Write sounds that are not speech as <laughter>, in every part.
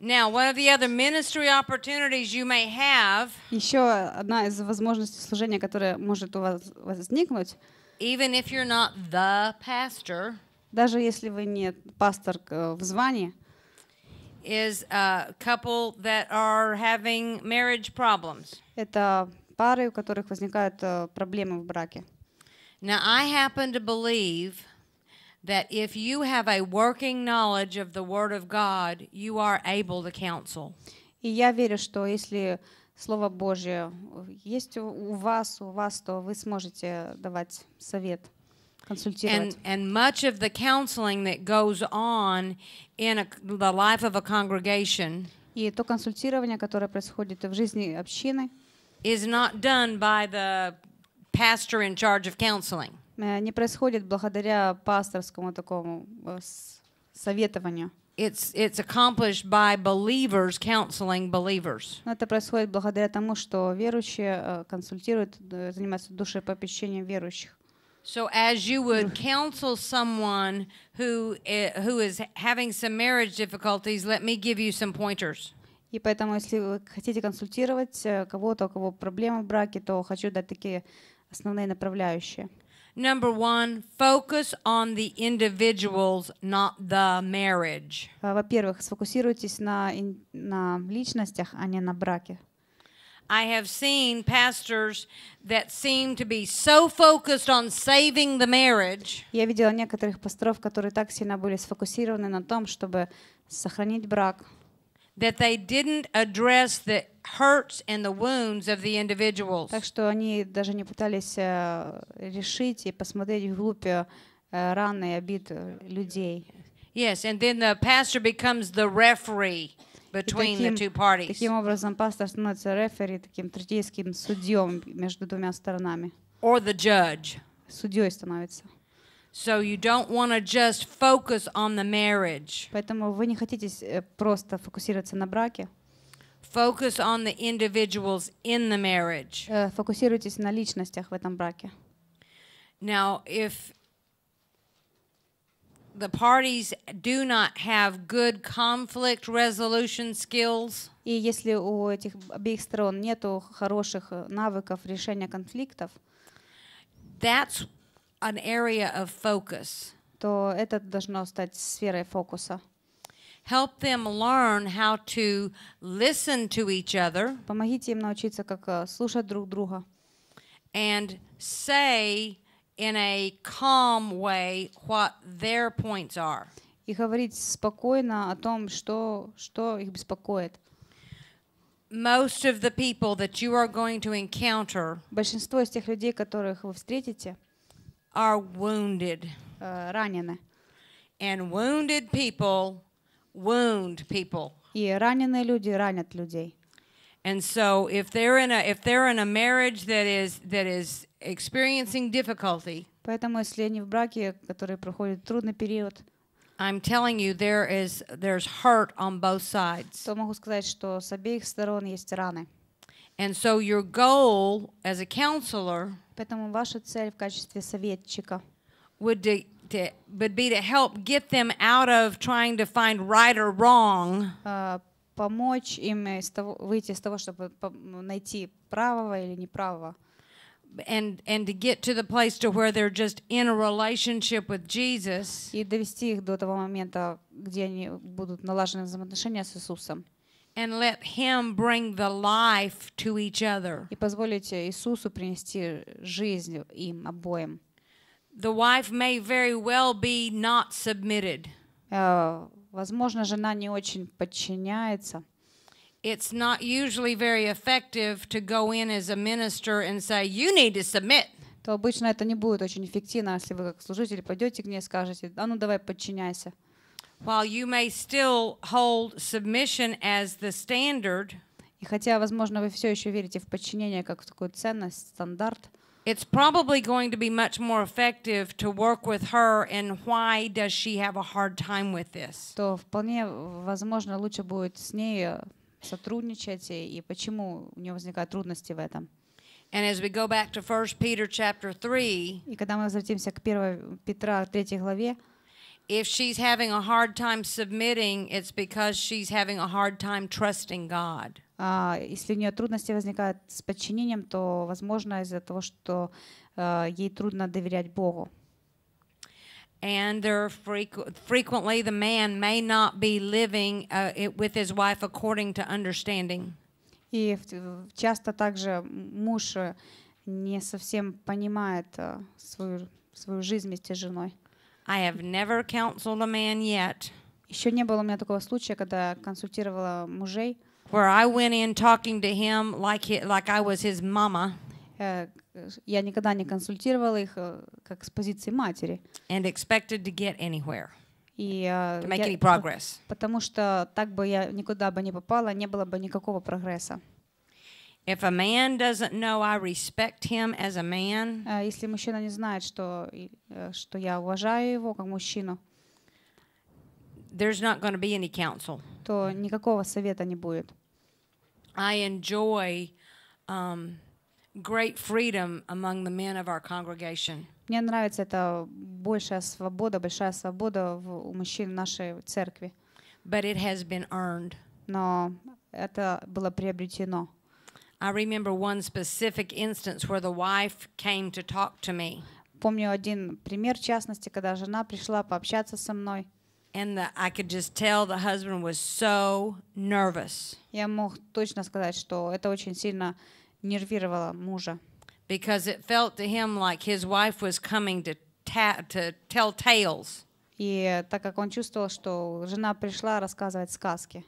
Now, what are the other ministry opportunities you may have? Еще одна из возможностей служения, которая может у вас возникнуть. Even if you're not the pastor. Даже если вы не пастор э, в звании. Is a couple that are having marriage problems. Это пары, у которых возникают э, проблемы в браке. Now, I happen to believe that if you have a working knowledge of the Word of God, you are able to counsel. И я верю, что если Слово Божье есть у вас, у вас, то вы сможете давать совет, консультировать. And, and much of the counseling that goes on in a, the life of a congregation и то консультирование, которое происходит в жизни общины, is not done by the pastor in charge of counseling. Э, не происходит благодаря пасторскому такому э, советованию. It's, it's accomplished by believers counseling believers. Это происходит благодаря тому, что верующие э, консультируют, занимаются душепопечением верующих. So as you would counsel someone who who is having some marriage difficulties, let me give you some pointers. И поэтому, если вы хотите консультировать кого-то, у кого проблемы в браке, то хочу дать такие основные направляющие. Number one, focus on the individuals, not the marriage. Э, во-первых, сфокусируйтесь на, на личностях, а не на браке. I have seen pastors that seem to be so focused on saving the marriage. Я видела некоторых пасторов, которые так сильно были сфокусированы на том, чтобы сохранить брак. that they didn't address the hurts and the wounds of the individuals. Так что они даже не пытались решить и посмотреть вглубь раны и обид людей. Yes, and then the pastor becomes the referee between the two parties. Таким образом, пастор становится рефери, таким третейским судьем между двумя сторонами. Or the judge. Судьей становится. So you don't want to just focus on the marriage. Поэтому вы не хотите просто фокусироваться на браке. Focus on the individuals in the marriage. Фокусируйтесь на личностях в этом браке. Now, if the parties do not have good conflict resolution skills. И если у этих обеих сторон нету хороших навыков решения конфликтов. That's an area of focus. То это должно стать сферой фокуса. Help them learn how to listen to each other. Помогите им научиться, как э, слушать друг друга. And say in a calm way what their points are. И говорить спокойно о том, что, что их беспокоит. Most of the people that you are going to encounter большинство из тех людей, которых вы встретите, are wounded. ранены. And wounded people wound people. И раненые люди ранят людей. And so if they're in a if they're in a marriage that is that is experiencing difficulty. Поэтому если они в браке, который проходит трудный период, I'm telling you there is there's hurt on both sides. То могу сказать, что с обеих сторон есть раны. And so your goal as a counselor Поэтому ваша цель в качестве советчика would to, to would be to help get them out of trying to find right or wrong. А, помочь им из того, выйти из того, чтобы найти правого или неправого. And, and to get to the place to where they're just in a relationship with Jesus. И довести их до того момента, где они будут налажены взаимоотношения с Иисусом and let him bring the life to each other. И позволите Иисусу принести жизнь им обоим. The wife may very well be not submitted. Э, возможно, жена не очень подчиняется. It's not usually very effective to go in as a minister and say, you need to submit. То обычно это не будет очень эффективно, а если вы как служитель пойдете к ней и скажете, а ну давай подчиняйся. While you may still hold submission as the standard, и хотя, возможно, вы все еще верите в подчинение как в такую ценность, стандарт, it's probably going to be much more effective to work with her and why does she have a hard time with this? то вполне возможно лучше будет с ней сотрудничать и почему у нее возникают трудности в этом. And as we go back to 1 Peter chapter 3, и когда мы возвратимся к 1 Петра 3 главе, if she's having a hard time submitting, it's because she's having a hard time trusting God. Uh, если у нее трудности возникают с подчинением, то, возможно, из-за того, что uh, ей трудно доверять Богу. And there frequ frequently the man may not be living uh, it, with his wife according to understanding. И часто также муж э, не совсем понимает э, свою свою жизнь вместе с женой. I have never counseled a man yet. Еще не было у меня такого случая, когда консультировала мужей. Where I went in talking to him like he, like I was his mama. Э, я никогда не консультировала их э, как с позиции матери. And expected to get anywhere. И, э, to make я, any progress. Потому что так бы я никуда бы не попала, не было бы никакого прогресса. If a man doesn't know I respect him as a man, а если мужчина не знает, что э, что я уважаю его как мужчину, there's not going to be any counsel. То никакого совета не будет. I enjoy um, great freedom among the men of our congregation. Мне нравится эта большая свобода, большая свобода у мужчин нашей церкви. But it has been earned. Но это было приобретено. I remember one specific instance where the wife came to talk to me. Помню один пример, в частности, когда жена пришла пообщаться со мной. And the, I could just tell the husband was so nervous. Я мог точно сказать, что это очень сильно нервировало мужа. Because it felt to him like his wife was coming to, ta- to tell tales. И так как он чувствовал, что жена пришла рассказывать сказки.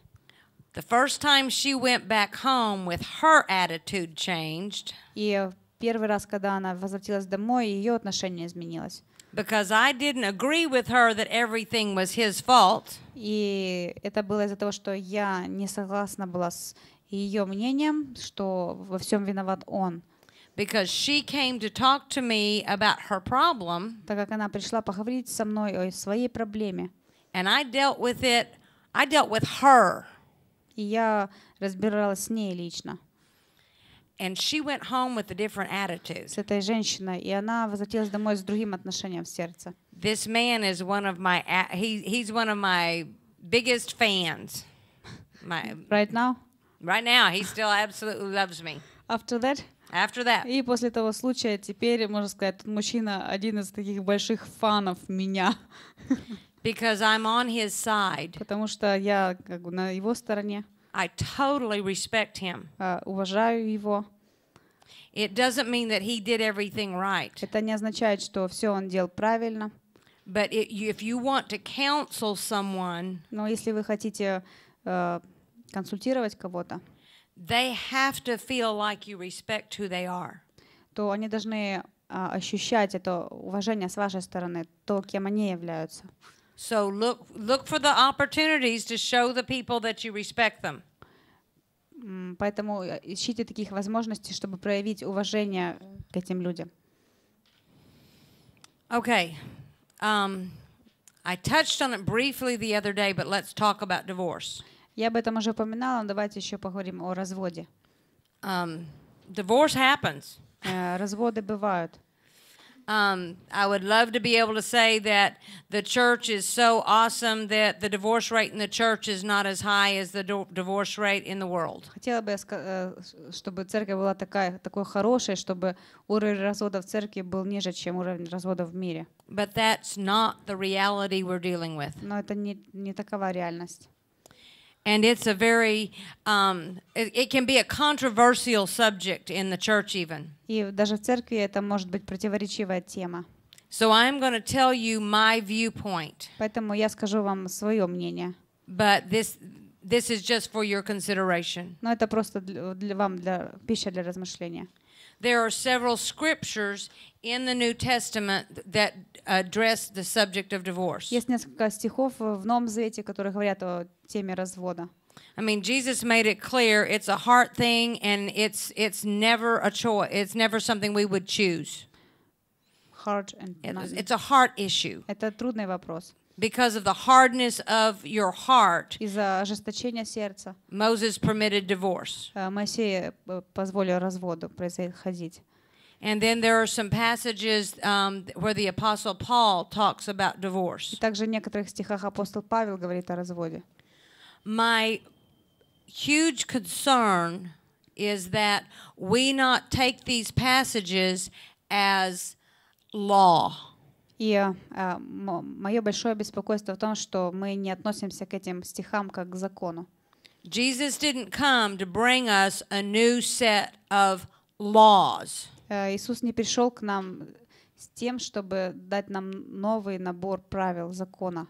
The first time she went back home with her attitude changed. И первый раз, когда она возвратилась домой, ее отношение изменилось. Because I didn't agree with her that everything was his fault. И это было из-за того, что я не согласна была с ее мнением, что во всем виноват он. Because she came to talk to me about her problem. Так как она пришла поговорить со мной о своей проблеме. And I dealt with it. I dealt with her. И я разбиралась с ней лично. And she went home with a different attitude. С этой женщиной, и она возвратилась домой с другим отношением в сердце. This man is one of my he he's one of my biggest fans. My right now. Right now, he still absolutely loves me. After that. After that. И после того случая теперь, можно сказать, мужчина один из таких больших фанов меня. Because I'm on his side. Потому что я как бы на его стороне. I totally respect him. Uh, уважаю его. It doesn't mean that he did everything right. Это не означает, что все он делал правильно. But it, if you want to counsel someone, но если вы хотите uh, консультировать кого-то, they have to feel like you respect who they are. То они должны uh, ощущать это уважение с вашей стороны, то, кем они являются. So look, look for the opportunities to show the people that you respect them. Поэтому ищите таких возможностей, чтобы проявить уважение к этим людям. Okay. Um, I touched on it briefly the other day, but let's talk about divorce. Я об этом уже упоминала, но давайте еще поговорим о разводе. Um, divorce happens. Разводы бывают. Um, I would love to be able to say that the church is so awesome that the divorce rate in the church is not as high as the divorce rate in the world. Хотела бы, э, чтобы церковь была такая, такой хорошей, чтобы уровень в церкви был ниже, чем уровень в мире. But that's not the reality we're dealing with. Но это не, не такова реальность and it's a very um, it, it can be a controversial subject in the church even. И даже в церкви это может быть противоречивая тема. So I'm going to tell you my viewpoint. Поэтому я скажу вам свое мнение. But this this is just for your consideration. Но это просто для, для вам для пища для размышления. There are several scriptures in the New Testament that address the subject of divorce. Есть несколько стихов в Новом Завете, которые говорят о теме развода. I mean, Jesus made it clear it's a heart thing and it's it's never a choice. It's never something we would choose. Heart and money. It's a heart issue. Это трудный вопрос because of the hardness of your heart, Moses permitted divorce. Э, э, and then there are some passages um, where the apostle Paul talks about divorce. My huge concern is that we not take these passages as law. И а, мое большое беспокойство в том, что мы не относимся к этим стихам как к закону. Jesus didn't come to bring us a new set of laws. Э, Иисус не пришел к нам с тем, чтобы дать нам новый набор правил закона.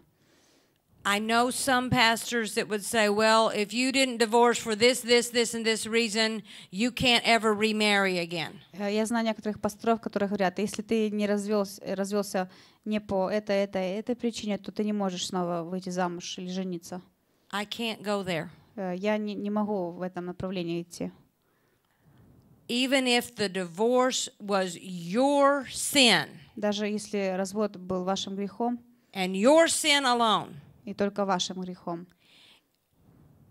I know some pastors that would say, well, if you didn't divorce for this, this, this, and this reason, you can't ever remarry again. Я знаю некоторых пасторов, которые говорят, если ты не развелся, развелся не по этой, этой, этой причине, то ты не можешь снова выйти замуж или жениться. I can't go there. Я не, не могу в этом направлении идти. Even if the divorce was your sin. Даже если развод был вашим грехом. And your sin alone. и только вашим грехом.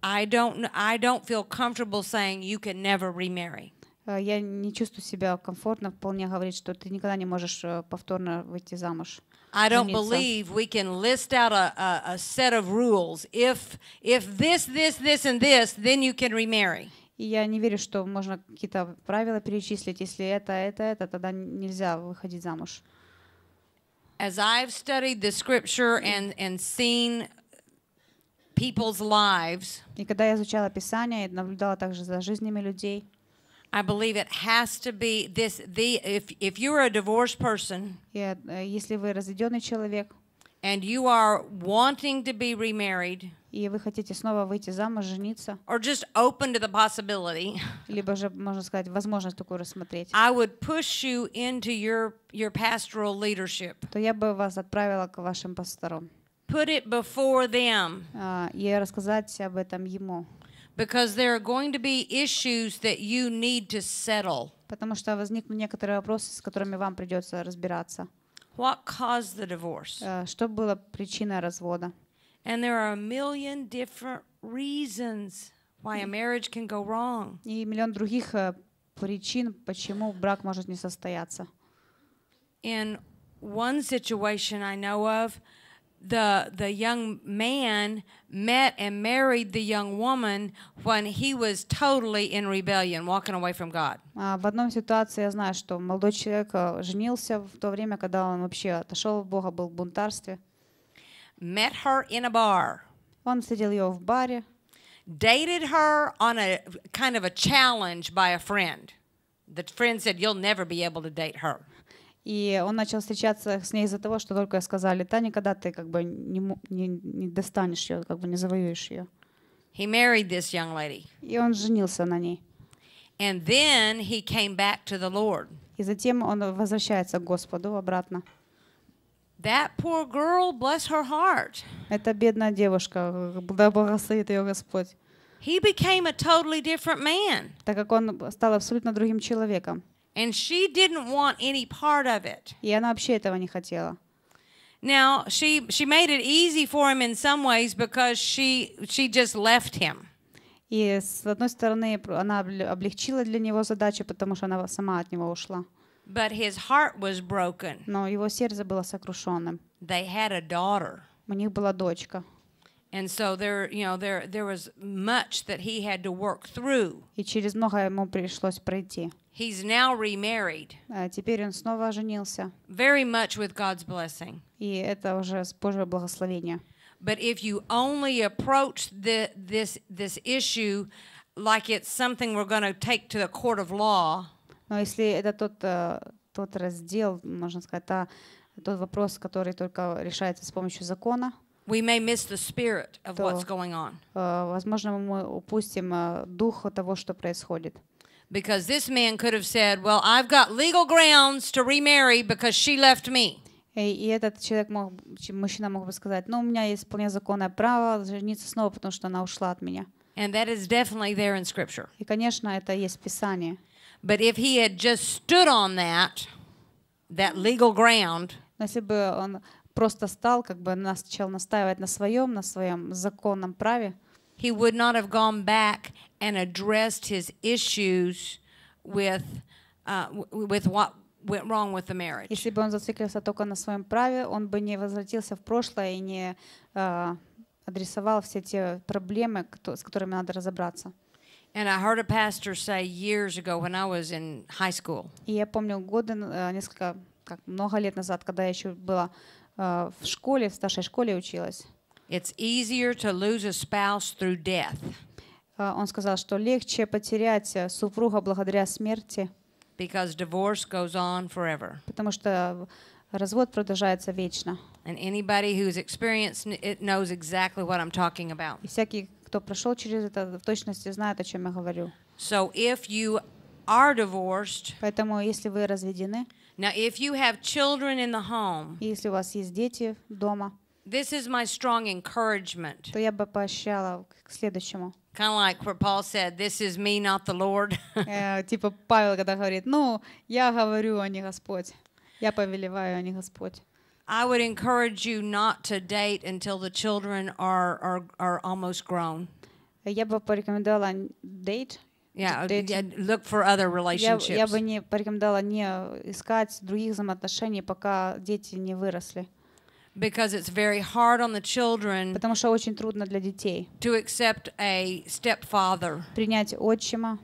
I don't, I don't feel comfortable saying you can never remarry. Э, я не чувствую себя комфортно вполне говорить, что ты никогда не можешь э, повторно выйти замуж. I don't believe we can list out a, a, a set of rules. If, if this, this, this, and this, then you can remarry. И я не верю, что можно какие-то правила перечислить. Если это, это, это, тогда нельзя выходить замуж. as I've studied the scripture and, and seen people's lives, и когда я изучала Писание и наблюдала также за жизнями людей, I believe it has to be this the if if you're a divorced person, э, если вы разведенный человек, and you are wanting to be remarried, и вы хотите снова выйти замуж, жениться, or just open to the possibility, либо же, можно сказать, возможность такую рассмотреть, I would push you into your, your pastoral leadership. то я бы вас отправила к вашим пасторам. Put it before them. Uh, и рассказать об этом ему. Because there are going to be issues that you need to settle. Потому что возникнут некоторые вопросы, с которыми вам придется разбираться. What caused the divorce? Uh, что было причиной развода? And there are a million different reasons why a marriage can go wrong. И миллион других э, причин, почему брак может не состояться. In one situation I know of, the the young man met and married the young woman when he was totally in rebellion, walking away from God. В одном ситуации я знаю, что молодой человек э, женился в то время, когда он вообще отошел от Бога, был в бунтарстве. Met her in a bar. Он сидел ее в баре. Dated her on a kind of a challenge by a friend. The friend said, "You'll never be able to date her." И он начал встречаться с ней из-за того, что только сказали, та никогда ты как бы не, не, не достанешь ее, как бы не завоюешь ее. He married this young lady. И он женился на ней. And then he came back to the Lord. И затем он возвращается к Господу обратно. That poor girl, bless her heart. Эта бедная девушка, да благословит ее Господь. He became a totally different man. Так как он стал абсолютно другим человеком. And she didn't want any part of it. И она вообще этого не хотела. Now she she made it easy for him in some ways because she she just left him. И с одной стороны она облегчила для него задачу, потому что она сама от него ушла. But his heart was broken. Но его сердце было сокрушенным. They had a daughter. У них была дочка. And so there, you know, there there was much that he had to work through. И через много ему пришлось пройти. He's now remarried. Теперь он снова женился. Very much with God's blessing. И это уже с Божьего благословения. But if you only approach the, this this issue like it's something we're going to take to the court of law. Но если это тот, э, тот раздел, можно сказать, та, тот вопрос, который только решается с помощью закона, we may miss the spirit of то, what's going on. Э, возможно, мы упустим э, дух того, что происходит. Because this man could have said, "Well, I've got legal grounds to remarry because she left me." И этот человек мог, мужчина мог бы сказать, "Ну, у меня есть вполне законное право жениться снова, потому что она ушла от меня." And that is definitely there in Scripture. И, конечно, это есть в Писании. But if he had just stood on that, that legal ground, но если бы он просто стал, как бы начал настаивать на своем, на своем законном праве, he would not have gone back and addressed his issues with, uh, with what went wrong with the marriage. Если бы он зациклился только на своем праве, он бы не возвратился в прошлое и не адресовал все те проблемы, с которыми надо разобраться. And I heard a pastor say years ago when I was in high school. И я помню годы э, несколько как много лет назад, когда я еще была э, в школе, в старшей школе училась. It's easier to lose a spouse through death. Э, он сказал, что легче потерять супруга благодаря смерти. Because divorce goes on forever. Потому что развод продолжается вечно. And anybody who's experienced it knows exactly what I'm talking about. И всякий кто прошел через это, в точности знает, о чем я говорю. So if you are divorced, поэтому если вы разведены, now if you have children in the home, если у вас есть дети дома, this is my strong encouragement. То я бы поощряла к следующему. Kind of like where Paul said, "This is me, not the Lord." <laughs> Э, типа Павел когда говорит, ну я говорю, а не Господь, я повелеваю, а не Господь. I would encourage you not to date until the children are are, are almost grown. Я бы порекомендовала date. Yeah, uh, look for other relationships. Я, я бы не порекомендовала не искать других взаимоотношений, пока дети не выросли. Because it's very hard on the children. Потому что очень трудно для детей. To accept a stepfather. Принять отчима.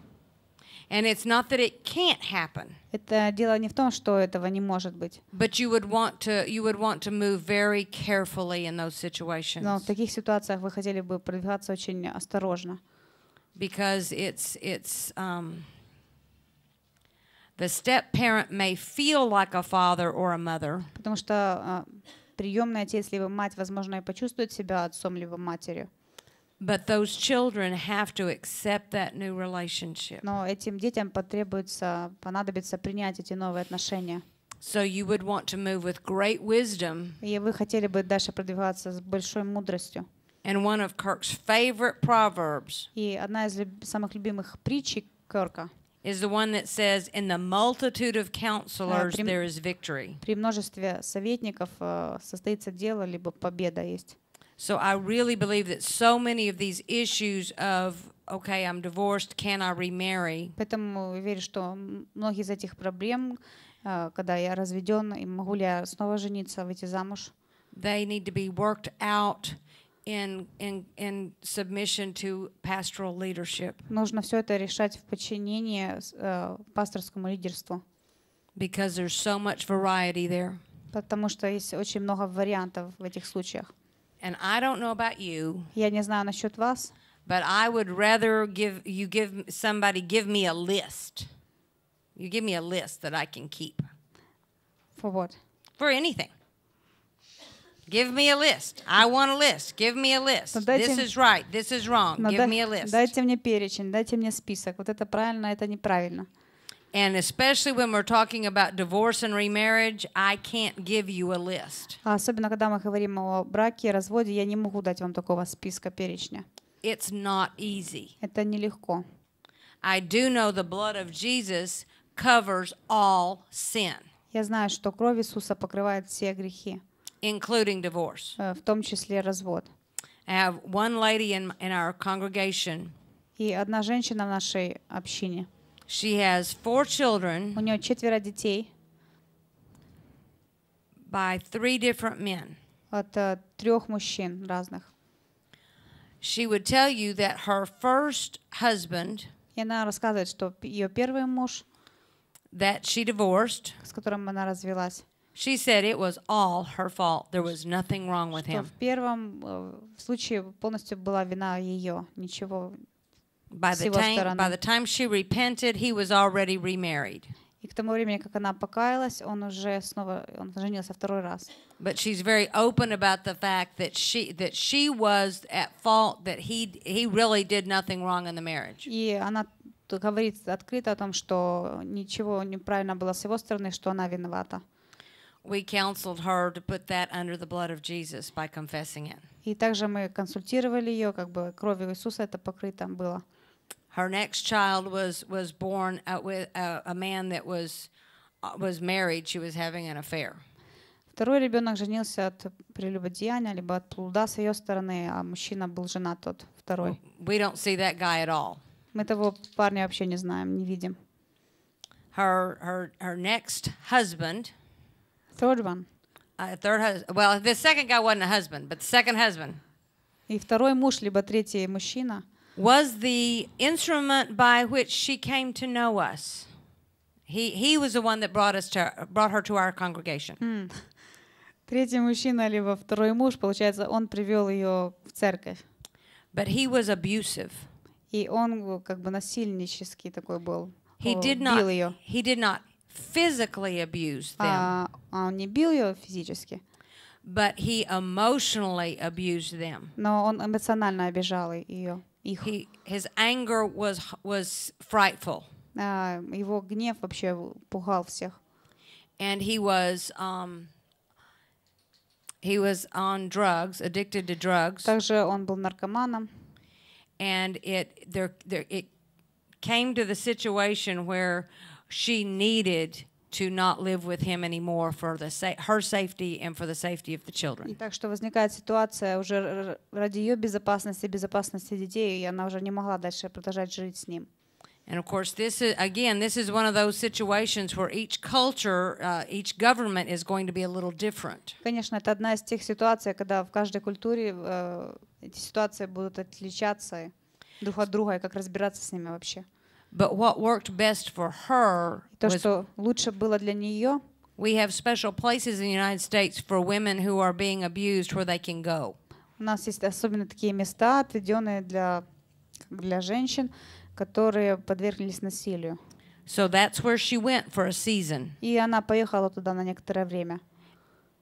And it's not that it can't happen. Это дело не в том, что этого не может быть. But you would want to you would want to move very carefully in those situations. Но в таких ситуациях вы хотели бы продвигаться очень осторожно. Because it's it's um, the step parent may feel like a father or a mother. Потому что приемный отец либо мать, возможно, и почувствует себя отцом либо матерью. But those children have to accept that new relationship. Но этим детям потребуется, понадобится принять эти новые отношения. So you would want to move with great wisdom. И вы хотели бы дальше продвигаться с большой мудростью. And one of Kirk's favorite proverbs. И одна из самых любимых притчей Кирка. Is the one that says, "In the multitude of counselors there is victory." При множестве советников состоится дело либо победа есть. So I really believe that so many of these issues of okay, I'm divorced, can I remarry? Поэтому я верю, что многие из этих проблем, когда я разведен, и могу ли я снова жениться, выйти замуж? They need to be worked out in in in submission to pastoral leadership. Нужно все это решать в подчинении пасторскому лидерству. Because there's so much variety there. Потому что есть очень много вариантов в этих случаях. And I don't know about you. Я не знаю насчет вас. But I would rather give you give somebody give me a list. You give me a list that I can keep. For what? For anything. Give me a list. I want a list. Give me a list. Дайте, this is right. This is wrong. Give me a list. Дайте мне перечень. Дайте мне список. Вот это правильно, это неправильно. And especially when we're talking about divorce and remarriage, I can't give you a list. Особенно когда мы говорим о браке, разводе, я не могу дать вам такого списка перечня. It's not easy. Это нелегко. I do know the blood of Jesus covers all sin. Я знаю, что кровь Иисуса покрывает все грехи. Including divorce. В том числе развод. I have one lady in, in our congregation. И одна женщина в нашей общине. She has four children. У нее четверо детей. By three different men. От э, трех мужчин разных. She would tell you that her first husband. И она рассказывает, что ее первый муж. That she divorced. С которым она развелась. She said it was all her fault. There was nothing wrong with him. Что в первом э, случае полностью была вина ее, ничего by the, time, by the time she repented, he was already remarried. И к тому времени, как она покаялась, он уже снова он женился второй раз. But she's very open about the fact that she that she was at fault that he he really did nothing wrong in the marriage. И она говорит открыто о том, что ничего неправильно было с его стороны, что она виновата. We counseled her to put that under the blood of Jesus by confessing it. И также мы консультировали ее, как бы кровью Иисуса это покрыто было her next child was was born uh, with uh, a man that was uh, was married. She was having an affair. Второй ребенок женился от прелюбодеяния либо от плода с ее стороны, а мужчина был женат тот второй. We don't see that guy at all. Мы того парня вообще не знаем, не видим. Her her her next husband. Third one. Uh, third husband. Well, the second guy wasn't a husband, but the second husband. И второй муж либо третий мужчина was the instrument by which she came to know us. He, he was the one that brought, us to, brought her to our congregation. Mm. <laughs> Третий мужчина, либо второй муж, получается, он привел ее в церковь. But he was abusive. И он как бы насильнический такой был. He О, did not, ее. He did not physically abuse them. А, он не бил ее физически. But he emotionally abused them. Но он эмоционально обижал ее. He, his anger was, was frightful. Uh, его гнев вообще пугал всех. And he was, um, he was on drugs, addicted to drugs. Также он был наркоманом. And it, there, there, it came to the situation where she needed to not live with him anymore for the sa her safety and for the safety of the children. Так что возникает ситуация уже ради ее безопасности, безопасности детей, и она уже не могла дальше продолжать жить с ним. And of course, this is again, this is one of those situations where each culture, uh, each government is going to be a little different. Конечно, это одна из тех ситуаций, когда в каждой культуре э, эти ситуации будут отличаться друг от друга, и как разбираться с ними вообще. But what worked best for her то, was, что лучше было для нее, we have special places in the United States for women who are being abused where they can go. У нас есть особенно такие места, отведенные для, для женщин, которые подверглись насилию. So that's where she went for a season. И она поехала туда на некоторое время.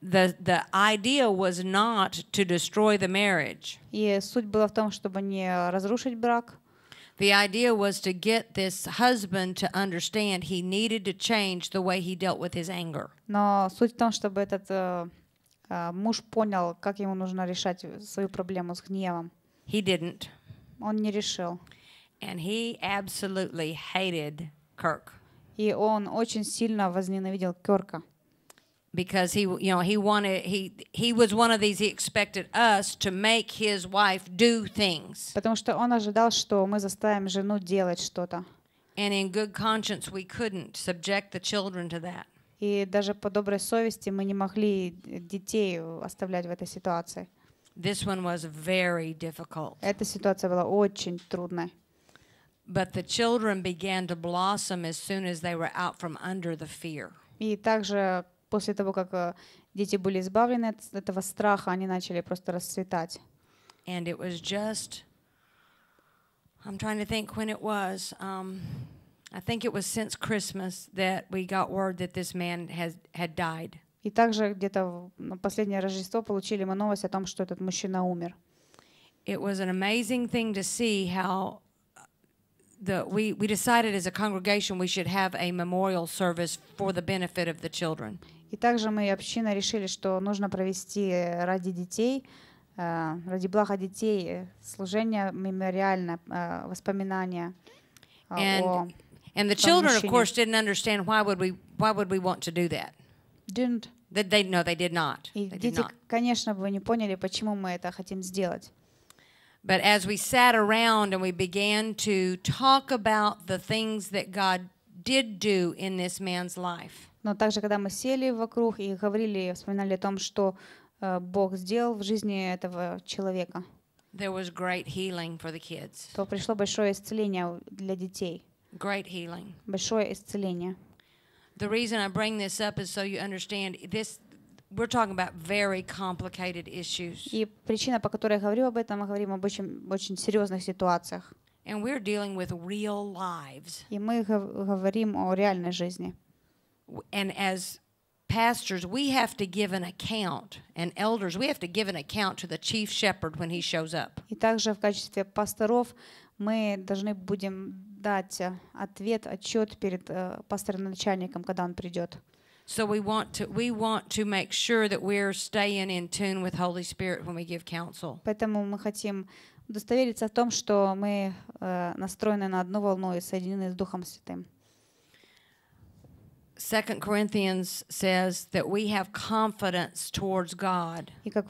The, the idea was not to destroy the marriage. И суть была в том, чтобы не разрушить брак. The idea was to get this husband to understand he needed to change the way he dealt with his anger. Но суть в том, чтобы этот э, муж понял, как ему нужно решать свою проблему с гневом. He didn't. Он не решил. And he absolutely hated Kirk. И он очень сильно возненавидел Кёрка. because he you know he wanted he he was one of these he expected us to make his wife do things. Потому что он ожидал, что мы заставим жену делать что-то. And in good conscience we couldn't subject the children to that. И даже по доброй совести мы не могли детей оставлять в этой ситуации. This one was very difficult. Эта ситуация была очень трудной. But the children began to blossom as soon as they were out from under the fear. И также после того, как дети были избавлены от этого страха, они начали просто расцветать. And it was just, I'm trying to think when it was. Um, I think it was since Christmas that we got word that this man has had died. И также где-то на последнее Рождество получили мы новость о том, что этот мужчина умер. It was an amazing thing to see how the we we decided as a congregation we should have a memorial service for the benefit of the children. И также мы, община, решили, что нужно провести ради детей, ради блага детей служение мемориальное, воспоминания and, о And the children, of course, didn't understand why would we, why would we want to do that. Didn't. That they, no, they did not. И they дети, конечно, бы не поняли, почему мы это хотим сделать. But as we sat around and we began to talk about the things that God did do in this man's life. Но также, когда мы сели вокруг и говорили, вспоминали о том, что э, Бог сделал в жизни этого человека, there was great healing for the kids. то пришло большое исцеление для детей. Great healing. Большое исцеление. The reason I bring this up is so you understand this we're talking about very complicated issues. И причина, по которой я говорю об этом, мы говорим об очень очень серьезных ситуациях. And we're dealing with real lives. И мы говорим о реальной жизни. and as pastors, we have to give an account, and elders, we have to give an account to the chief shepherd when he shows up. И также в качестве пасторов мы должны будем дать э, ответ, отчет перед э, пастором начальником, когда он придет. So we want to we want to make sure that we're staying in tune with Holy Spirit when we give counsel. Поэтому мы хотим удостовериться в том, что мы э, настроены на одну волну и соединены с Духом Святым. Second Corinthians says that we have confidence towards God. И как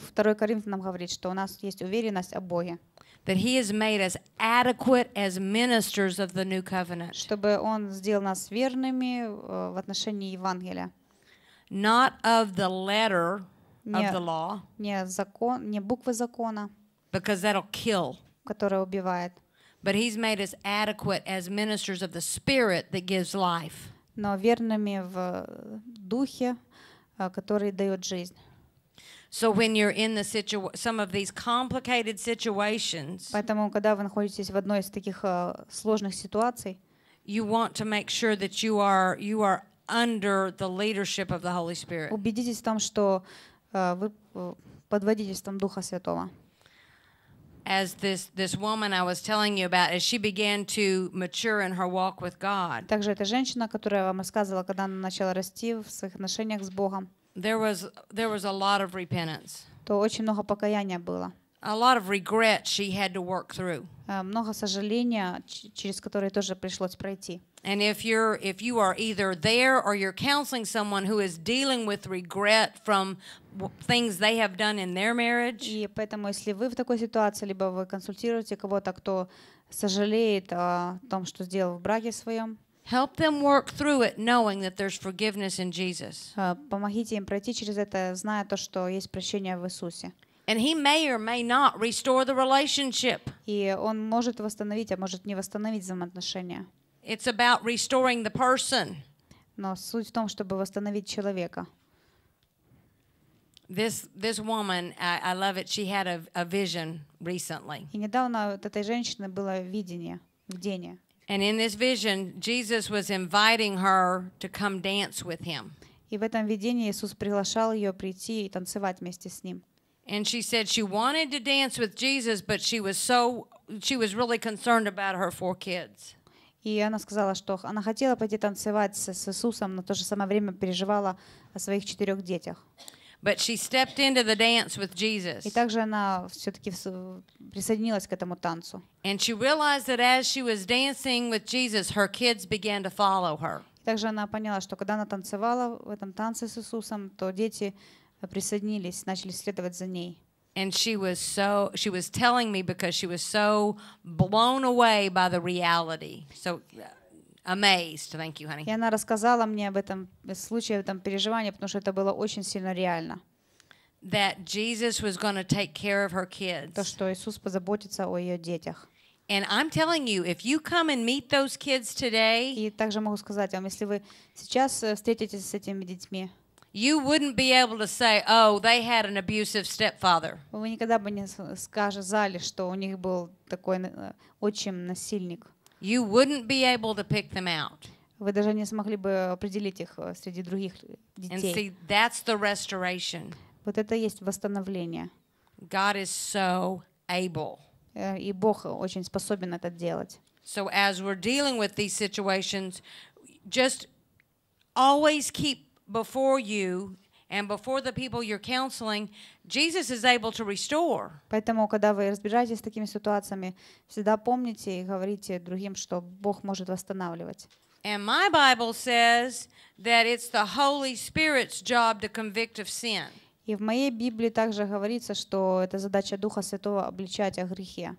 нам говорит, что у нас есть уверенность о Боге. That he has made us adequate as ministers of the new covenant. Чтобы он сделал нас верными э, в отношении Евангелия. Not of the letter of the law. Не закон, не буквы закона. Because that'll kill. Которая убивает. But he's made us adequate as ministers of the spirit that gives life. но верными в э, духе, э, который дает жизнь. поэтому когда вы находитесь в одной из таких э, сложных ситуаций, you want to make sure that you are you are under the leadership of the Holy Spirit. Убедитесь в том, что вы под водительством Духа Святого. as this this woman I was telling you about, as she began to mature in her walk with God. Также эта женщина, я вам рассказывала, когда она начала расти в своих отношениях с Богом. There was there was a lot of repentance. То очень много покаяния было. A lot of regret she had to work through. Э, много сожаления, через которые тоже пришлось пройти. And if you're if you are either there or you're counseling someone who is dealing with regret from things they have done in their marriage. И поэтому, если вы в такой ситуации, либо вы консультируете кого-то, кто сожалеет о том, что сделал в браке своем, Help them work through it knowing that there's forgiveness in Jesus. Э, помогите им пройти через это, зная то, что есть прощение в Иисусе. And he may or may not restore the relationship. И он может восстановить, а может не восстановить взаимоотношения. It's about restoring the person. Но суть в том, чтобы восстановить человека. This, this woman, I, I love it, she had a, a vision recently. И недавно вот этой женщины было видение, видение. And in this vision, Jesus was inviting her to come dance with him. И в этом видении Иисус приглашал ее прийти и танцевать вместе с ним. And she said she wanted to dance with Jesus, but she was so she was really concerned about her four kids. И она сказала, что она хотела пойти танцевать с, Иисусом, но в то же самое время переживала о своих четырех детях. But she stepped into the dance with Jesus. И также она все-таки присоединилась к этому танцу. And she realized that as she was dancing with Jesus, her kids began to follow her. Также она поняла, что когда она танцевала в этом танце с Иисусом, то дети присоединились, начали следовать за ней. And she was so she was telling me because she was so blown away by the reality. So amazed. Thank you, honey. И она рассказала мне об этом э, случае, об этом переживании, потому что это было очень сильно реально. That Jesus was going to take care of her kids. То, что Иисус позаботится о ее детях. And I'm telling you, if you come and meet those kids today, и также могу сказать вам, если вы сейчас э, встретитесь с этими детьми, you wouldn't be able to say, "Oh, they had an abusive stepfather." Вы никогда бы не сказали, что у них был такой э, очень насильник. you wouldn't be able to pick them out. Вы даже не смогли бы определить их э, среди других детей. And see, that's the restoration. Вот это есть восстановление. God is so able. Э, и Бог очень способен это делать. So as we're dealing with these situations, just always keep before you and before the people you're counseling, Jesus is able to restore. Поэтому, когда вы разбираетесь с такими ситуациями, всегда помните и говорите другим, что Бог может восстанавливать. And my Bible says that it's the Holy Spirit's job to convict of sin. И в моей Библии также говорится, что это задача Духа Святого обличать о грехе.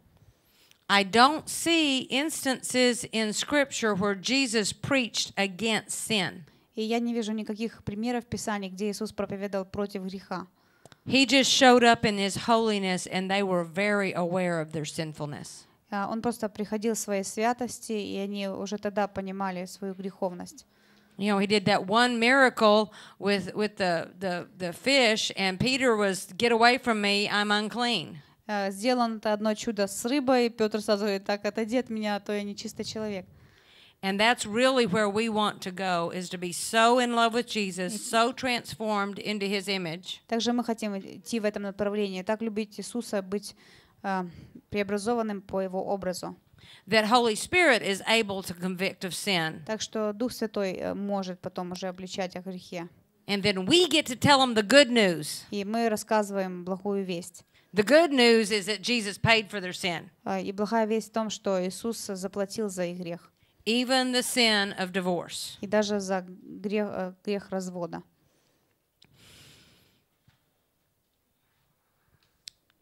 I don't see instances in Scripture where Jesus preached against sin. И я не вижу никаких примеров писаний, где Иисус проповедовал против греха. He just showed up in his holiness and they were very aware of their sinfulness. А, Он просто приходил в своей святости, и они уже тогда понимали свою греховность. You know, he одно чудо с рыбой, и Петр сразу говорит, так, отойди от меня, а то я не чистый человек. And that's really where we want to go is to be so in love with Jesus, so transformed into his image. Также мы хотим идти в этом направлении, так любить Иисуса, быть а, преобразованным по его образу. That Holy Spirit is able to convict of sin. Так что Дух Святой э, может потом уже обличать о грехе. And then we get to tell them the good news. И мы рассказываем благую весть. The good news is that Jesus paid for their sin. А, и благая весть в том, что Иисус заплатил за их грех. even the sin of divorce. И даже за грех, э, грех развода.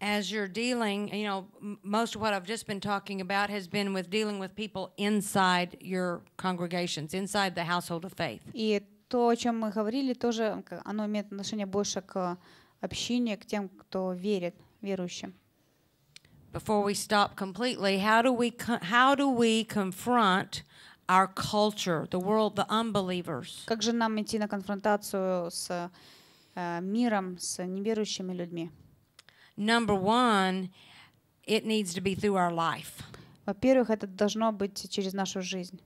As you're dealing, you know, most of what I've just been talking about has been with dealing with people inside your congregations, inside the household of faith. И то, о чем мы говорили, тоже оно имеет отношение больше к общине, к тем, кто верит, верующим. Before we stop completely, how do we how do we confront our culture, the world, the unbelievers. Как же нам идти на конфронтацию с э, миром, с неверующими людьми? Number one, it needs to be through our life. Во-первых, это должно быть через нашу жизнь.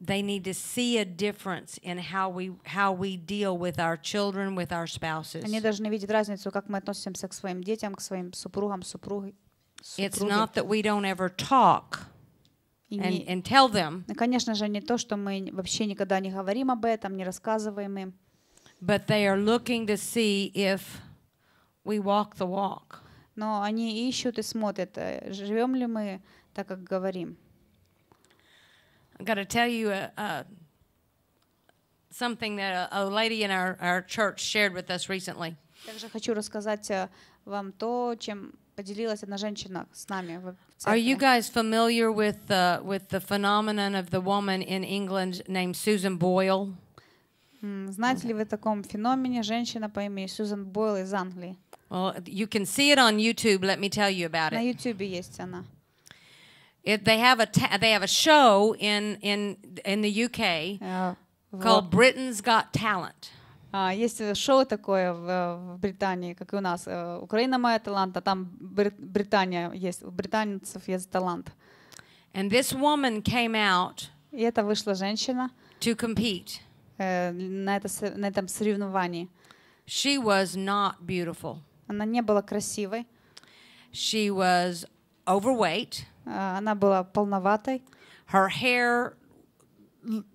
They need to see a difference in how we how we deal with our children, with our spouses. Они должны видеть разницу, как мы относимся к своим детям, к своим супругам, супруги. It's not that we don't ever talk. and, and tell them. Ну, конечно же, не то, что мы вообще никогда не говорим об этом, не рассказываем им. But they are looking to see if we walk the walk. Но они ищут и смотрят, э, живем ли мы так, как говорим. I got to tell you a, uh, a, uh, something that a, a lady in our, our church shared with us recently. Также хочу рассказать э, вам то, чем поделилась одна женщина с нами. Are you guys familiar with the with the phenomenon of the woman in England named Susan Boyle? Знаете ли вы о таком феномене женщина по имени Сьюзен Бойл из Англии? Well, you can see it on YouTube. Let me tell you about it. На YouTube есть она. It, they have a ta- they have a show in in in the UK uh, э, called Britain's Got Talent. А, есть э, шоу такое в Британии, как и у нас. Э, Украина моя талант, а там Британия есть. У британцев есть талант. And this woman came out и это вышла женщина to compete. Э, на, это, на этом соревновании. She was not beautiful. Она не была красивой. She was overweight. Она была полноватой. Her hair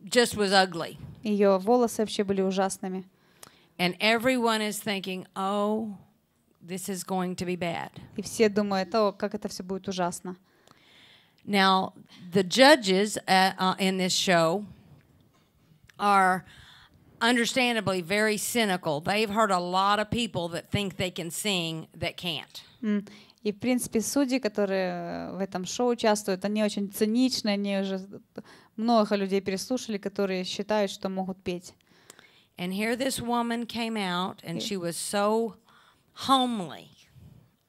just was ugly. Ее волосы вообще были ужасными. And everyone is thinking, oh, this is going to be bad. И все думают, о, как это все будет ужасно. Now, the judges uh, uh, in this show are understandably very cynical. They've heard a lot of people that think they can sing that can't. Mm. И, в принципе, судьи, которые в этом шоу участвуют, они очень циничны, они уже много людей переслушали, которые считают, что могут петь. And here this woman came out, and she was so homely,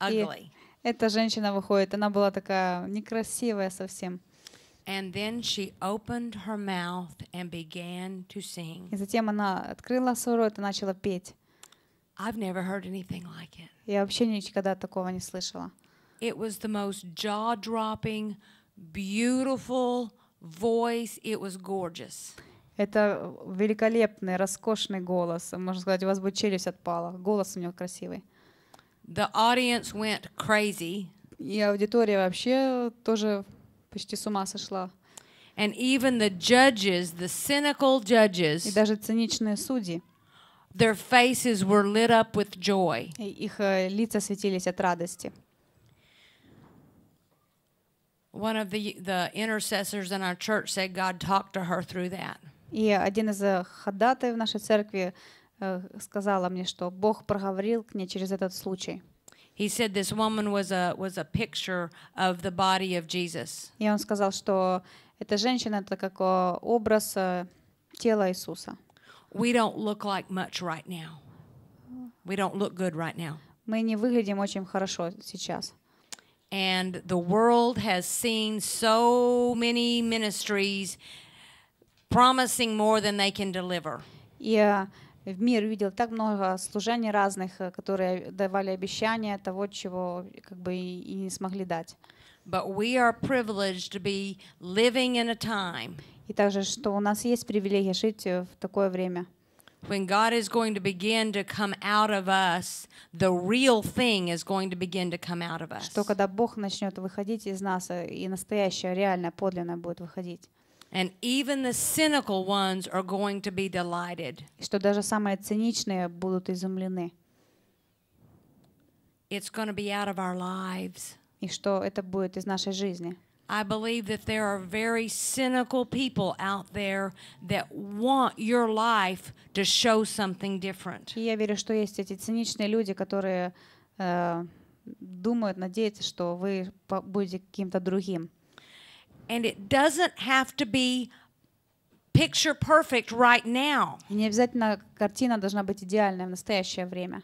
ugly. И эта женщина выходит, она была такая некрасивая совсем. And then she opened her mouth and began to sing. И затем она открыла свой рот и начала петь. I've never heard anything like it. Я вообще никогда такого не слышала. It was the most jaw-dropping, beautiful voice. It was gorgeous. Это великолепный, роскошный голос. Можно сказать, у вас бы челюсть отпала. Голос у него красивый. The audience went crazy. И аудитория вообще тоже почти с ума сошла. And even the judges, the cynical judges, и даже циничные судьи, their faces were lit up with joy. их э, лица светились от радости. One of the, the intercessors in our church said God talked to her through that. И один из э, ходатай в нашей церкви э, сказала мне, что Бог проговорил к ней через этот случай. He said this woman was a, was a picture of the body of Jesus. И он сказал, что эта женщина это как э, образ тела Иисуса. We don't look like much right now. We don't look good right now. Мы не выглядим очень хорошо сейчас. And the world has seen so many ministries promising more than they can deliver. Я э, в мир видел так много служений разных, э, которые давали обещания того, чего как бы и не смогли дать. But we are privileged to be living in a time. И также, что у нас есть привилегия жить э, в такое время. When God is going to begin to come out of us, the real thing is going to begin to come out of us. Что когда Бог начнет выходить из нас, и настоящее, реальное, подлинное будет выходить. And even the cynical ones are going to be delighted. Что даже самые циничные будут изумлены. It's going to be out of our lives. И что это будет из нашей жизни. I believe that there are very cynical people out there that want your life to show something different. И я верю, что есть эти циничные люди, которые э, думают, надеются, что вы будете каким-то другим. And it doesn't have to be picture perfect right now. И не обязательно картина должна быть идеальная в настоящее время.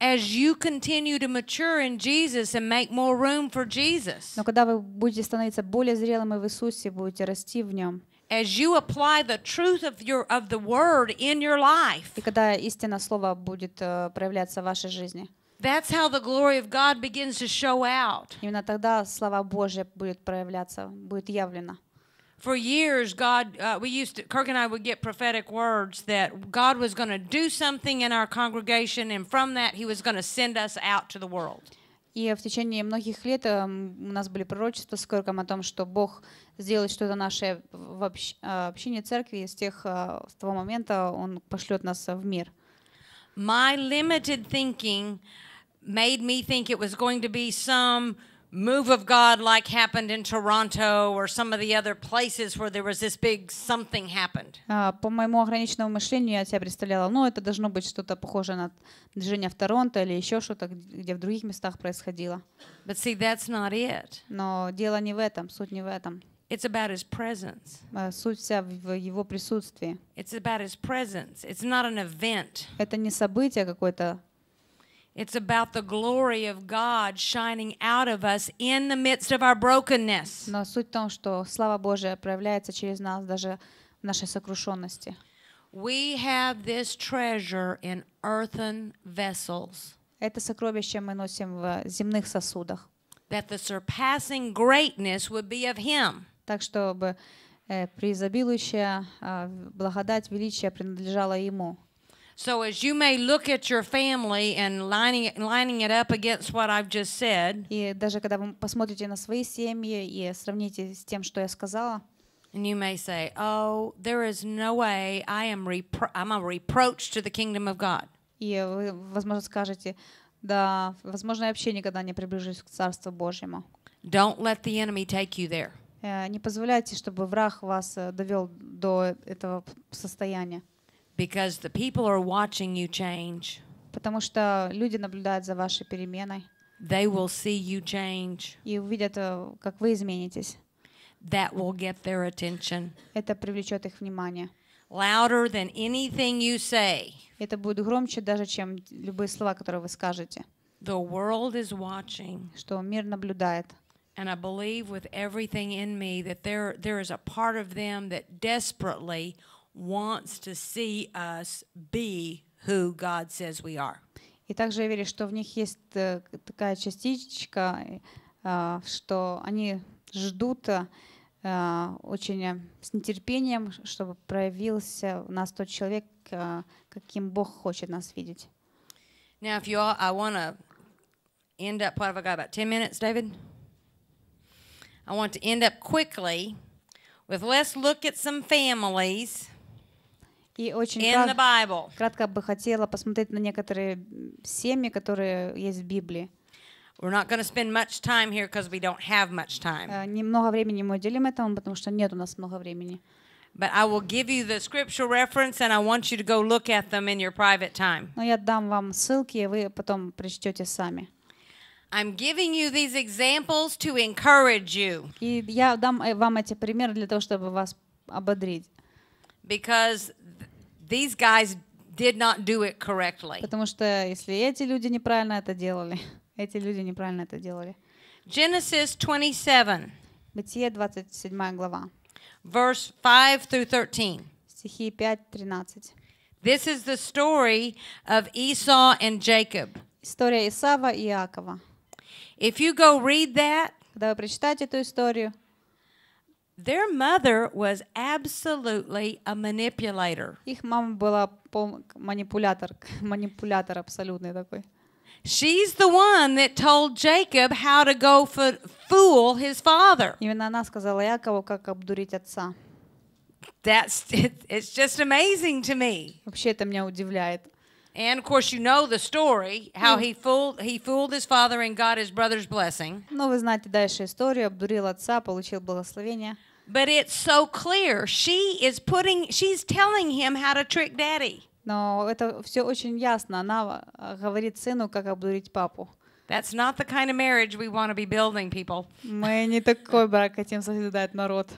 As you continue to mature in Jesus and make more room for Jesus. Но когда вы будете становиться более зрелым и в Иисусе, будете расти в нем. As you apply the truth of your of the word in your life. И когда истина слова будет проявляться в вашей жизни. That's how the glory of God begins to show out. Именно тогда слава Божья будет проявляться, будет явлена. For years, God, uh, we used to, Kirk and I would get prophetic words that God was going to do something in our congregation, and from that, He was going to send us out to the world. И в течение многих лет у нас были пророчества с Кирком о том, что Бог сделает что-то наше в э, общине церкви, и с, тех, э, с того момента Он пошлет нас в мир. My limited thinking made me think it was going to be some move of God like happened in Toronto or some of the other places where there was this big something happened. А, по моему ограниченному мышлению я себя представляла, ну это должно быть что-то похожее на движение в Торонто или еще что-то, где в других местах происходило. But see, that's not it. Но дело не в этом, суть не в этом. It's about his presence. А, суть вся в его присутствии. It's about his presence. It's not an event. Это не событие какое-то, It's about the glory of God shining out of us in the midst of our brokenness. Но суть в том, что слава Божья проявляется через нас даже в нашей сокрушенности. We have this treasure in earthen vessels. Это сокровище мы носим в земных сосудах. That the surpassing greatness would be of Him. Так чтобы э, преизобилующая а, благодать величия принадлежала Ему. So as you may look at your family and lining lining it up against what I've just said. И даже когда вы посмотрите на свои семьи и сравните с тем, что я сказала. And you may say, "Oh, there is no way I am repro- I'm a reproach to the kingdom of God." И вы, возможно, скажете, да, возможно, я вообще никогда не приближусь к Царству Божьему. Don't let the enemy take you there. Э, не позволяйте, чтобы враг вас э, довел до этого состояния. Because the people are watching you change. Потому что люди наблюдают за вашей переменой. They will see you change. И увидят, э, как вы изменитесь. That will get their attention. Это привлечет их внимание. Louder than anything you say. Это будет громче даже, чем любые слова, которые вы скажете. The world is watching. Что мир наблюдает. And I believe with everything in me that there there is a part of them that desperately wants to see us be who God says we are. И также я верю, что в них есть э, такая частичка, э, что они ждут э, очень с нетерпением, чтобы проявился у нас тот человек, каким Бог хочет нас видеть. Now, if you all, I want to end up. What have I got? About ten minutes, David. I want to end up quickly with let's look at some families. И очень in крат... the Bible. кратко бы хотела посмотреть на некоторые семьи, которые есть в Библии. We're not going to spend much time here because we don't have much time. Э, немного времени мы уделим этому, потому что нет у нас много времени. But I will give you the scripture reference and I want you to go look at them in your private time. Но я дам вам ссылки, и вы потом прочтете сами. I'm giving you these examples to encourage you. И я дам э, вам эти примеры для того, чтобы вас ободрить. Because these guys did not do it correctly. Потому что если эти люди неправильно это делали, <laughs> эти люди неправильно это делали. Genesis 27. Бытие 27 глава. Verse 5 through 13. Стихи 5-13. This is the story of Esau and Jacob. История Исава и Иакова. If you go read that, когда вы прочитаете эту историю, Their mother was absolutely a manipulator. Их мама была пол манипулятор, <laughs> манипулятор абсолютный такой. She's the one that told Jacob how to go for, fool his father. Именно она сказала Якову, как обдурить отца. That's it's just amazing to me. Вообще это меня удивляет. And of course, you know the story how he fooled he fooled his father and got his brother's blessing. Ну, вы знаете дальше историю. Обдурил отца, получил благословение. But it's so clear. She is putting, she's telling him how to trick daddy. Но это все очень ясно. Она говорит сыну, как обдурить папу. That's not the kind of marriage we want to be building, people. Мы не такой брак хотим создать народ.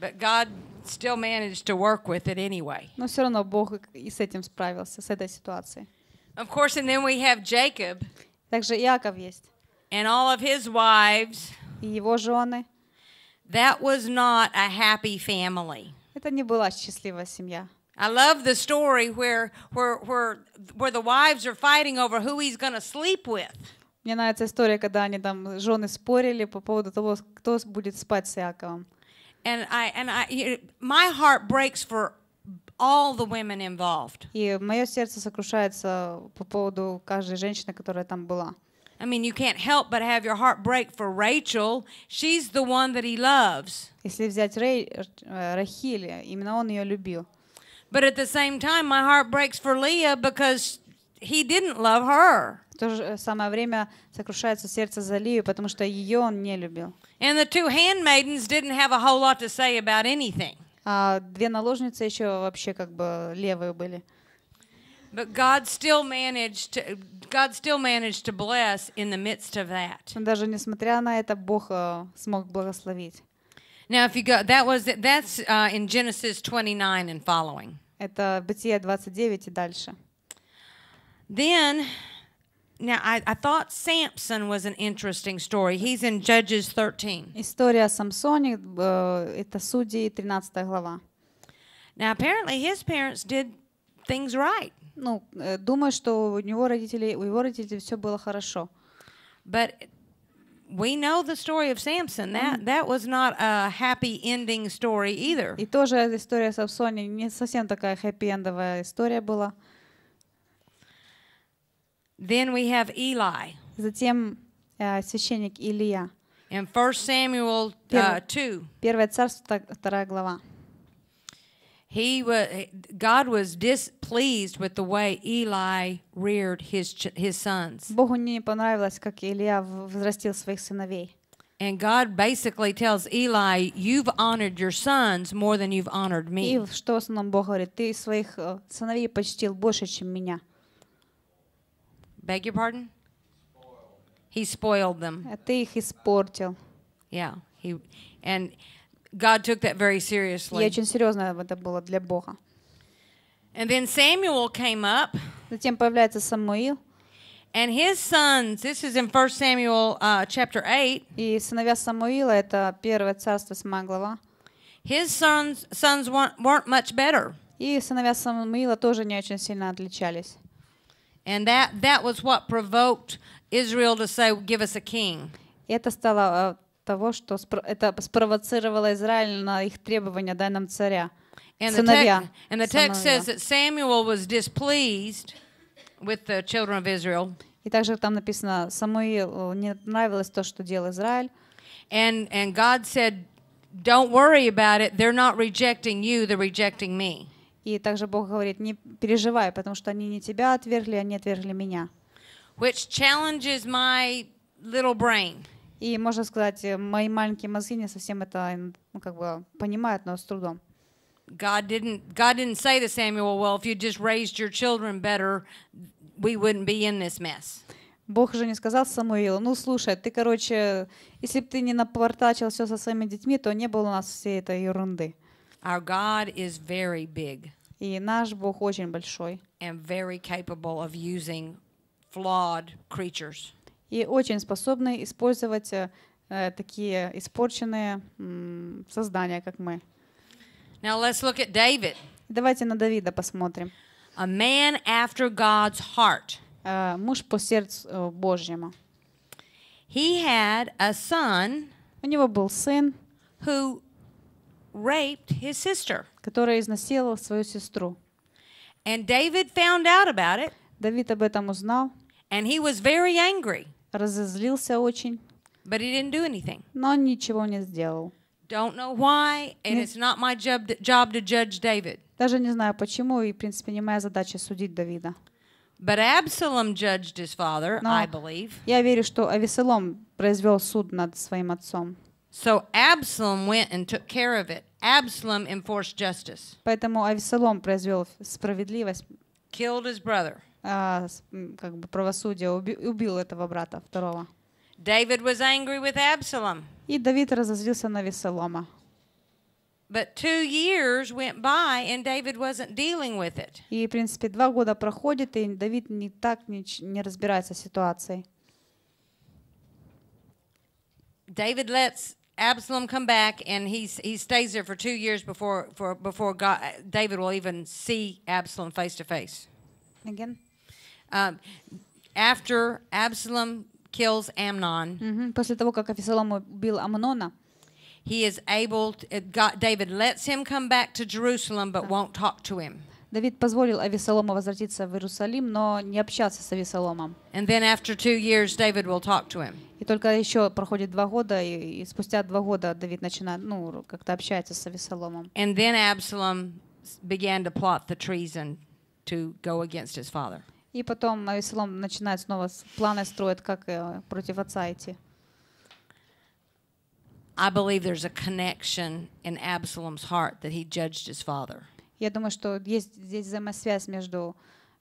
But God still managed to work with it anyway. Но все равно Бог и с этим справился, с этой ситуацией. Of course, and then we have Jacob. Также Иаков есть. And all of his wives. И его жены. That was not a happy family. Это не была счастливая семья. I love the story where, where, where, where the wives are fighting over who he's going to sleep with. Мне нравится история, когда они там жены спорили по поводу того, кто будет спать с Иаковом. And I, and I, my heart breaks for all the women involved. И мое сердце сокрушается по поводу каждой женщины, которая там была. I mean, you can't help but have your heart break for Rachel. She's the one that he loves. Если взять Рей, э, Рахиль, именно он ее любил. But at the same time, my heart breaks for Leah because he didn't love her. В то же э, самое время сокрушается сердце за Лию, потому что ее он не любил. And the two handmaidens didn't have a whole lot to say about anything. А две наложницы еще вообще как бы левые были. But God still managed to God still managed to bless in the midst of that. Но даже несмотря на это, Бог э, смог благословить. Now, if you go, that was that's uh, in Genesis 29 and following. Это Бытие 29 и дальше. Then, now I, I thought Samson was an interesting story. He's in Judges 13. История о Самсоне, э, это Судьи 13 глава. Now, apparently, his parents did things right. ну, э, думаю, что у него родителей, у его родителей все было хорошо. But we know the story of Samson. That that was not a happy ending story either. И тоже история Самсона не совсем такая хэппи-эндовая история была. Then we have Eli. Затем э, священник Илия. In 1 Samuel uh, Первое царство, вторая глава. he was God was displeased with the way Eli reared his his sons. Богу не понравилось, как Илия взрастил своих сыновей. And God basically tells Eli, "You've honored your sons more than you've honored me." И что с ним Бог говорит, ты своих э, сыновей почтил больше, чем меня. Beg your pardon? He spoiled them. Ты их испортил. Yeah, he and God took that very seriously. И очень серьезно это было для Бога. And then Samuel came up. Затем появляется Самуил. And his sons, this is in 1 Samuel uh, chapter 8. И сыновья Самуила, это первое царство, глава. His sons, sons weren't, weren't much better. И сыновья Самуила тоже не очень сильно отличались. And that, that was what provoked Israel to say, give us a king. Это стало того, что спро- это спровоцировало Израиль на их требования дай нам царя. And сыновья. and the text says that Samuel was displeased with the children of Israel. И также там написано, Самуил не нравилось то, что делал Израиль. And, and God said, don't worry about it, they're not rejecting you, they're rejecting me. И также Бог говорит, не переживай, потому что они не тебя отвергли, они отвергли меня. Which challenges my little brain. И можно сказать, э, мои маленькие мозги не совсем это ну, как бы понимают, но с трудом. God didn't God didn't say to Samuel, well, if you just raised your children better, we wouldn't be in this mess. Бог же не сказал Самуилу, ну слушай, ты, короче, если бы ты не напортачил все со своими детьми, то не было у нас всей этой ерунды. Our God is very big. И наш Бог очень большой. And very capable of using flawed creatures и очень способны использовать э, э, такие испорченные создания, как мы. Now let's look at David. Давайте на Давида посмотрим. A man after God's heart. Э, муж по сердцу Божьему. He had a son. У него был сын. Who raped his sister. Который изнасиловал свою сестру. And David found out about it. Давид об этом узнал. And he was very angry разозлился очень. But he didn't do anything. Но он ничего не сделал. Don't know why, and it's not my job job to judge David. Даже не знаю почему, и, в принципе, не моя задача судить Давида. But Absalom judged his father, Но I believe. Я верю, что Авесолом произвел суд над своим отцом. So Absalom went and took care of it. Absalom enforced justice. Поэтому Авесолом произвел справедливость. Killed his brother как бы правосудия, убил этого брата второго. David was angry with Absalom. И Давид разозлился на Весолома. But two years went by and David wasn't dealing with it. И, в принципе, два года проходит, и Давид не так не разбирается с ситуацией. David lets Absalom come back and he's, he stays there for two years before, for, before God, David will even see Absalom face to face. Again? Um, after Absalom kills Amnon, mm-hmm. после того, как Авесолом убил Амнона, he is able to, uh, God, David lets him come back to Jerusalem but won't talk to him. Давид позволил Авесолому возвратиться в Иерусалим, но не общаться с Авесоломом. And then after two years, David will talk to him. И только еще проходит два года, и, и спустя два года Давид начинает, ну, как-то общается с Авесоломом. And then Absalom began to plot the treason to go against his father. И потом Авесолом э, начинает снова планы строить, как э, против отца идти. I believe there's a connection in Absalom's heart that he judged his father. Я думаю, что есть здесь взаимосвязь между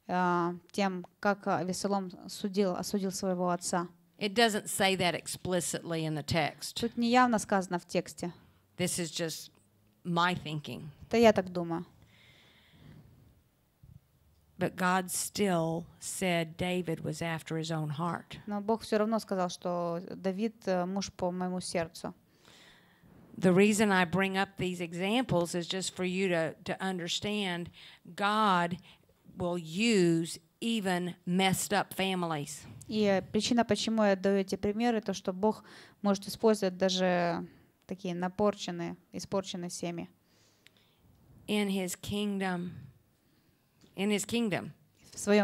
э, тем, как Авесолом судил, осудил своего отца. It doesn't say that explicitly in the text. Тут не явно сказано в тексте. This is just my thinking. Это я так думаю. But God still said David was after his own heart. Но Бог все равно сказал, что Давид э, муж по моему сердцу. The reason I bring up these examples is just for you to, to understand God will use even messed up families. И э, причина, почему я даю эти примеры, то, что Бог может использовать даже такие напорченные, испорченные семьи. In his kingdom, in his kingdom. I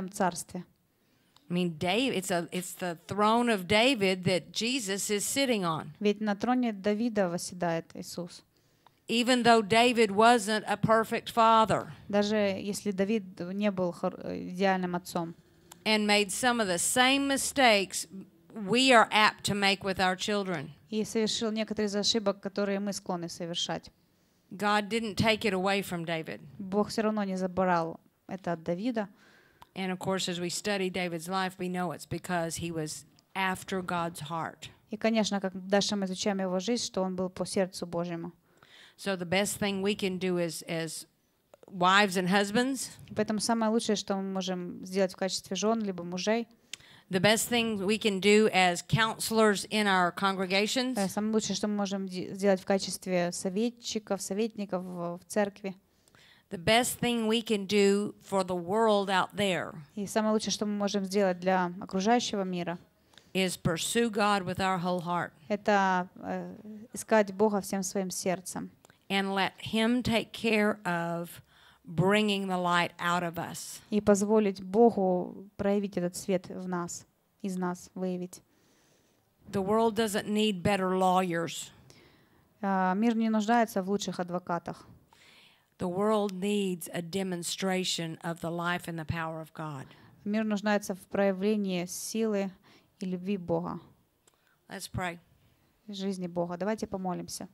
mean, Dave, it's, a, it's the throne of David that Jesus is sitting on. Even though David wasn't a perfect father. And made some of the same mistakes we are apt to make with our children. И совершил некоторые из ошибок, которые мы склонны совершать. God didn't take it away from David. Бог все равно не забрал Это от Давида. And of course, as we study David's life, we know it's because he was after God's heart. И, конечно, как дальше мы изучаем его жизнь, что он был по сердцу Божьему. So the best thing we can do is, as wives and husbands. Поэтому самое лучшее, что мы можем сделать в качестве жен либо мужей. The best thing we can do as counselors in our congregations. Самое лучшее, что мы можем сделать в качестве советчиков, советников в церкви. The best thing we can do for the world out there И самое лучшее, что мы можем сделать для окружающего мира, is pursue God with our whole heart. это э, искать Бога всем своим сердцем. And let him take care of bringing the light out of us. И позволить Богу проявить этот свет в нас, из нас выявить. The world doesn't need better lawyers. А, мир не нуждается в лучших адвокатах. The world needs a demonstration of the life and the power of God. Мир нуждается в проявлении силы и любви Бога. Let's pray. Жизни Бога. Давайте помолимся.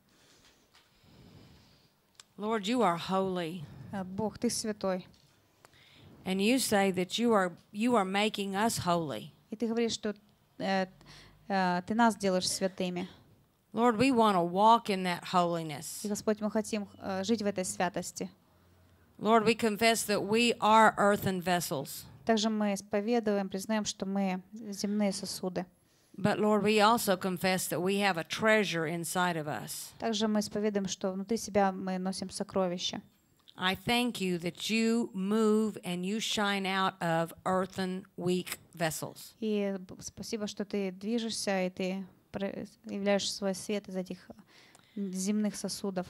Lord, you are holy. Э, Бог, ты святой. And you say that you are you are making us holy. И ты говоришь, что э, э, ты нас делаешь святыми. Lord, we want to walk in that holiness. Господь, мы хотим э, жить в этой святости. Lord, we confess that we are earthen vessels. Также мы исповедуем, признаем, что мы земные сосуды. But Lord, we also confess that we have a treasure inside of us. Также мы исповедуем, что внутри себя мы носим I thank you that you move and you shine out of earthen weak vessels. И спасибо, что ты движешься и ты являешь свой свет из этих земных сосудов.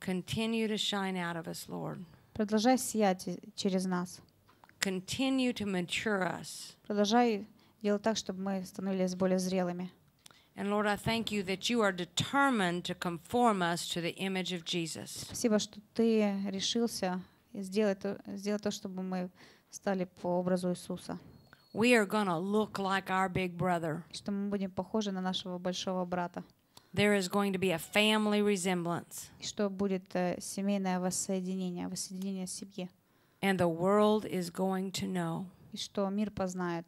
Continue to shine out of us, Lord. Продолжай сиять через нас. Continue to mature us. Продолжай делать так, чтобы мы становились более зрелыми. And Lord, I thank you that you are determined to conform us to the image of Jesus. Спасибо, что ты решился сделать сделать то, чтобы мы стали по образу Иисуса. we are going to look like our big brother. Что мы будем похожи на нашего большого брата. There is going to be a family resemblance. И что будет э, семейное воссоединение, воссоединение семьи. And the world is going to know. И что мир познает.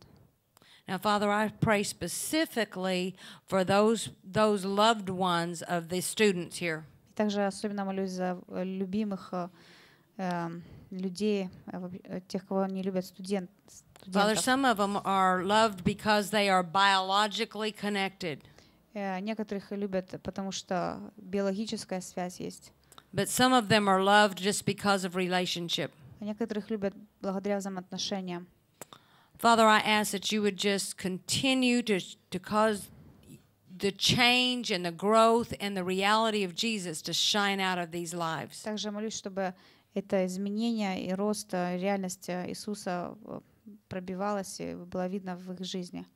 Now, Father, I pray specifically for those those loved ones of the students here. Также особенно молюсь за э, любимых э, людей, тех, кого не любят студент, Father, some of them are loved because they are biologically connected. Э, некоторых любят, потому что биологическая связь есть. But some of them are loved just because of relationship. Некоторых любят благодаря взаимоотношениям. Father, I ask that you would just continue to, to cause the change and the growth and the reality of Jesus to shine out of these lives. Также молюсь, чтобы это изменение и рост э, реальности э, Иисуса пробивалась и была видна в их жизни.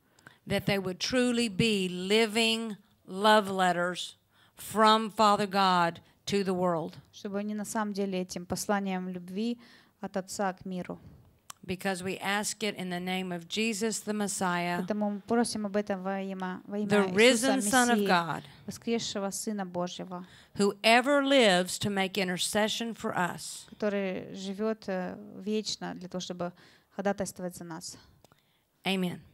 That they would truly be living love letters from Father God to the world. Чтобы они на самом деле этим посланием любви от Отца к миру. Because we ask it in the name of Jesus the Messiah, Поэтому мы просим об этом во имя, во имя the Иисуса risen Son of God, воскресшего Сына Божьего, who ever lives to make intercession for us. который живет вечно для того, чтобы ходатайствовать за нас. Аминь.